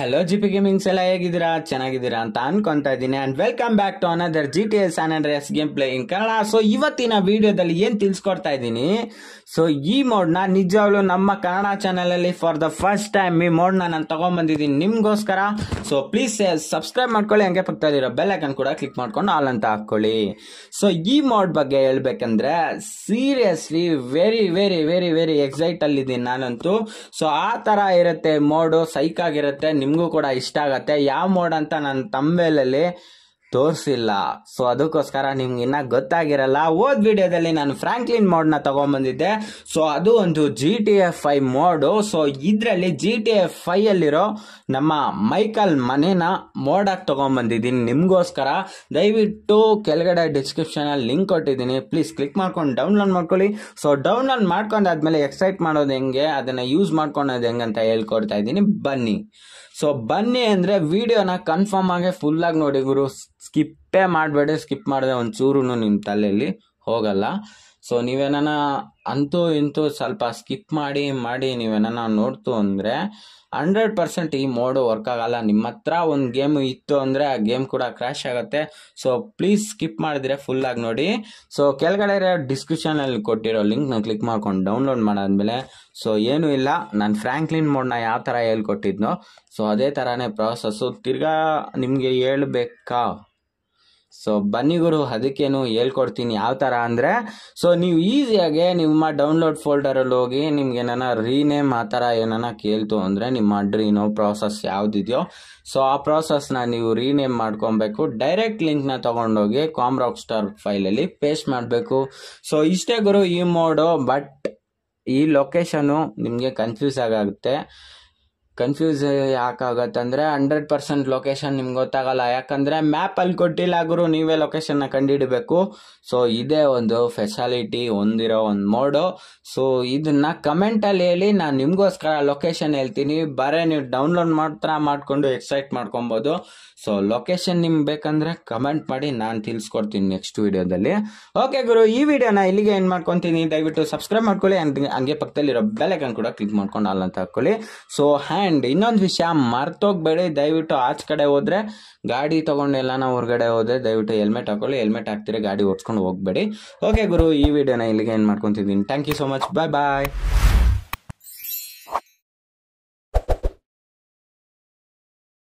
hello G P gamings ಎಲ್ಲ ಹೇಗಿದ್ದೀರಾ ಚೆನ್ನಾಗಿದ್ದೀರಾ ಅಂತ ಅನ್ಕೊಂತಾ ಇದ್ದೀನಿ and welcome back to another G T S and S game play in Kannada so ಇವತ್ತಿನ ವಿಡಿಯೋದಲ್ಲಿ ಏನು ತಿಳ್ಸ್ಕೊಡ್ತಾ ಇದ್ದೀನಿ ಸೊ ಈ ನ ನಿಜವಾಗ್ಲೂ ನಮ್ಮ ಕನ್ನಡ ಚಾನಲಲ್ಲಿ ಫಾರ್ ದ ಫಸ್ಟ್ ಟೈಮ್ ಈ ಮೋಡ್ನ ನಾನು ತಗೊಂಬಂದಿದ್ದೀನಿ ನಿಮ್ಗೋಸ್ಕರ ಸೊ ಪ್ಲೀಸ್ ಸಬ್ಸ್ಕ್ರೈಬ್ ಮಾಡ್ಕೊಳ್ಳಿ ಹಂಗೆ ಪಕ್ಕದಲ್ಲಿರೋ ಐಕನ್ ಕೂಡ ಕ್ಲಿಕ್ ಮಾಡ್ಕೊಂಡು ಆಲ್ ಅಂತ ಹಾಕ್ಕೊಳ್ಳಿ ಸೊ ಈ ಮೋಡ್ ಬಗ್ಗೆ ಹೇಳ್ಬೇಕಂದ್ರೆ seriously very very very very excite ಇದ್ದೀನಿ ನಾನಂತೂ ಸೊ ಆ ತರ ಇರುತ್ತೆ ಮೋಡು ಸೈಕ್ ಆಗಿರುತ್ತೆ ನಿಮಗೂ ಕೂಡ ಇಷ್ಟ ಆಗತ್ತೆ ಯಾವ ಮೋಡ್ ಅಂತ ನನ್ನ ತಂಬೆಲಲ್ಲಿ ತೋರಿಸಿಲ್ಲ ಸೊ ಅದಕ್ಕೋಸ್ಕರ ನಿಮ್ಗೆ ಇನ್ನೂ ಗೊತ್ತಾಗಿರಲ್ಲ ಓದ್ ವಿಡಿಯೋದಲ್ಲಿ ನಾನು ಫ್ರಾಂಕ್ಲೀನ್ ಮೋಡ್ನ ತಗೊಂಬಂದಿದ್ದೆ ಸೊ ಅದು ಒಂದು G T F I mod so ಇದರಲ್ಲಿ ಜಿ ಟಿ ಎಫ್ ಅಲ್ಲಿರೋ ನಮ್ಮ ಮೈಕಲ್ ಮನೇನ ಮೋಡಾಗಿ ತಗೊಂಬಂದಿದ್ದೀನಿ ನಿಮಗೋಸ್ಕರ ದಯವಿಟ್ಟು ಕೆಳಗಡೆ ಡಿಸ್ಕ್ರಿಪ್ಷನ್ ಅಲ್ಲಿ ಲಿಂಕ್ ಕೊಟ್ಟಿದ್ದೀನಿ ಪ್ಲೀಸ್ ಕ್ಲಿಕ್ ಮಾಡ್ಕೊಂಡು ಡೌನ್ಲೋಡ್ ಮಾಡ್ಕೊಳ್ಳಿ ಸೊ ಡೌನ್ಲೋಡ್ ಮಾಡ್ಕೊಂಡಾದ್ಮೇಲೆ ಎಕ್ಸೈಟ್ ಮಾಡೋದು ಹೆಂಗೆ ಅದನ್ನ ಯೂಸ್ ಮಾಡ್ಕೊಳೋದು ಹೆಂಗೆ ಅಂತ ಹೇಳ್ಕೊಡ್ತಾ ಇದ್ದೀನಿ ಬನ್ನಿ ಸೊ ಬನ್ನಿ ಅಂದರೆ ವಿಡಿಯೋನ ಕನ್ಫರ್ಮ್ ಆಗಿ ಆಗಿ ನೋಡಿ ಗುರು ಸ್ಕಿಪ್ಪೇ ಮಾಡಬೇಡಿ ಸ್ಕಿಪ್ ಮಾಡಿದೆ ಚೂರುನು ನಿಮ್ಮ ತಲೆಯಲ್ಲಿ ಹೋಗಲ್ಲ ಸೊ ನೀವೇನ ಅಂತೂ ಇಂತೂ ಸ್ವಲ್ಪ ಸ್ಕಿಪ್ ಮಾಡಿ ಮಾಡಿ ನೀವೇನ ನೋಡ್ತು ಅಂದರೆ ಹಂಡ್ರೆಡ್ ಪರ್ಸೆಂಟ್ ಈ ಮೋಡು ವರ್ಕ್ ಆಗಲ್ಲ ನಿಮ್ಮ ಹತ್ರ ಒಂದು ಗೇಮ್ ಇತ್ತು ಅಂದರೆ ಆ ಗೇಮ್ ಕೂಡ ಕ್ರ್ಯಾಶ್ ಆಗುತ್ತೆ ಸೊ ಪ್ಲೀಸ್ ಸ್ಕಿಪ್ ಮಾಡಿದ್ರೆ ಫುಲ್ಲಾಗಿ ನೋಡಿ ಸೊ ಕೆಳಗಡೆ ಡಿಸ್ಕ್ರಿಪ್ಷನಲ್ಲಿ ಕೊಟ್ಟಿರೋ ಲಿಂಕ್ನ ಕ್ಲಿಕ್ ಮಾಡ್ಕೊಂಡು ಡೌನ್ಲೋಡ್ ಮಾಡಾದ್ಮೇಲೆ ಸೊ ಏನೂ ಇಲ್ಲ ನಾನು ಫ್ರ್ಯಾಂಕ್ಲಿನ್ ಮೋಡ್ನ ಯಾವ ಥರ ಹೇಳ್ಕೊಟ್ಟಿದ್ನೋ ಸೊ ಅದೇ ಥರನೇ ಪ್ರಾಸಸ್ಸು ತಿರ್ಗಾ ನಿಮಗೆ ಹೇಳ್ಬೇಕಾ ಸೊ ಬನ್ನಿ ಗುರು ಅದಕ್ಕೇನು ಹೇಳ್ಕೊಡ್ತೀನಿ ಯಾವ ಥರ ಅಂದರೆ ಸೊ ನೀವು ಈಸಿಯಾಗೆ ನಿಮ್ಮ ಡೌನ್ಲೋಡ್ ಫೋಲ್ಡರಲ್ಲಿ ಹೋಗಿ ನಿಮ್ಗೆ ಏನಾರ ರೀನೇಮ್ ಆ ಥರ ಏನಾನ ಕೇಳ್ತು ಅಂದರೆ ನಿಮ್ಮ ಡ್ರೀನೋ ಪ್ರಾಸೆಸ್ ಯಾವುದಿದೆಯೋ ಸೊ ಆ ಪ್ರಾಸೆಸ್ನ ನೀವು ರೀನೇಮ್ ಮಾಡ್ಕೊಬೇಕು ಡೈರೆಕ್ಟ್ ಲಿಂಕ್ನ ತೊಗೊಂಡೋಗಿ ಕಾಮ್ ರಾಕ್ ಸ್ಟಾರ್ ಫೈಲಲ್ಲಿ ಪೇಸ್ಟ್ ಮಾಡಬೇಕು ಸೊ ಇಷ್ಟೇ ಗುರು ಈ ಮೋಡು ಬಟ್ ಈ ಲೊಕೇಶನು ನಿಮಗೆ ಕನ್ಫ್ಯೂಸ್ ಆಗುತ್ತೆ ಕನ್ಫ್ಯೂಸ್ ಅಂದರೆ ಹಂಡ್ರೆಡ್ ಪರ್ಸೆಂಟ್ ಲೊಕೇಶನ್ ನಿಮ್ಗೆ ಗೊತ್ತಾಗಲ್ಲ ಯಾಕಂದರೆ ಮ್ಯಾಪಲ್ಲಿ ಕೊಟ್ಟಿಲ್ಲ ಗುರು ನೀವೇ ಲೊಕೇಶನ್ನ ಕಂಡುಹಿಡಬೇಕು ಸೊ ಇದೇ ಒಂದು ಫೆಸಾಲಿಟಿ ಹೊಂದಿರೋ ಒಂದು ಮೋಡು ಸೊ ಇದನ್ನು ಕಮೆಂಟಲ್ಲಿ ಹೇಳಿ ನಾನು ನಿಮಗೋಸ್ಕರ ಲೊಕೇಶನ್ ಹೇಳ್ತೀನಿ ಬರೇ ನೀವು ಡೌನ್ಲೋಡ್ ಮಾತ್ರ ಮಾಡಿಕೊಂಡು ಎಕ್ಸೈಟ್ ಮಾಡ್ಕೊಬೋದು ಸೊ ಲೊಕೇಶನ್ ನಿಮ್ಗೆ ಬೇಕಂದರೆ ಕಮೆಂಟ್ ಮಾಡಿ ನಾನು ತಿಳಿಸ್ಕೊಡ್ತೀನಿ ನೆಕ್ಸ್ಟ್ ವೀಡಿಯೋದಲ್ಲಿ ಓಕೆ ಗುರು ಈ ವಿಡಿಯೋನ ಇಲ್ಲಿಗೆ ಏನು ಮಾಡ್ಕೊತೀನಿ ದಯವಿಟ್ಟು ಸಬ್ಸ್ಕ್ರೈಬ್ ಮಾಡ್ಕೊಳ್ಳಿ ಹಂಗೆ ಪಕ್ಕದಲ್ಲಿರೋ ಬೆಲೆಗನ್ ಕೂಡ ಕ್ಲಿಕ್ ಮಾಡ್ಕೊಂಡು ಅಲ್ಲಂತ ಹಾಕೊಳ್ಳಿ ಸೊ ಹ್ಯಾಂಡ್ ಆ್ಯಂಡ್ ಇನ್ನೊಂದು ವಿಷಯ ಮರ್ತೋಗ್ಬೇಡಿ ದಯವಿಟ್ಟು ಆಚೆ ಕಡೆ ಹೋದರೆ ಗಾಡಿ ತೊಗೊಂಡೆಲ್ಲ ನಾವು ಹೊರಗಡೆ ಹೋದರೆ ದಯವಿಟ್ಟು ಹೆಲ್ಮೆಟ್ ಹಾಕೊಳ್ಳಿ ಹೆಲ್ಮೆಟ್ ಹಾಕ್ತೀರಿ ಗಾಡಿ ಓಡಿಸ್ಕೊಂಡು ಹೋಗ್ಬೇಡಿ ಓಕೆ ಗುರು ಈ ವಿಡಿಯೋನ ಇಲ್ಲಿಗೆ ಏನು ಮಾಡ್ಕೊತಿದ್ದೀನಿ thank you so much bye bye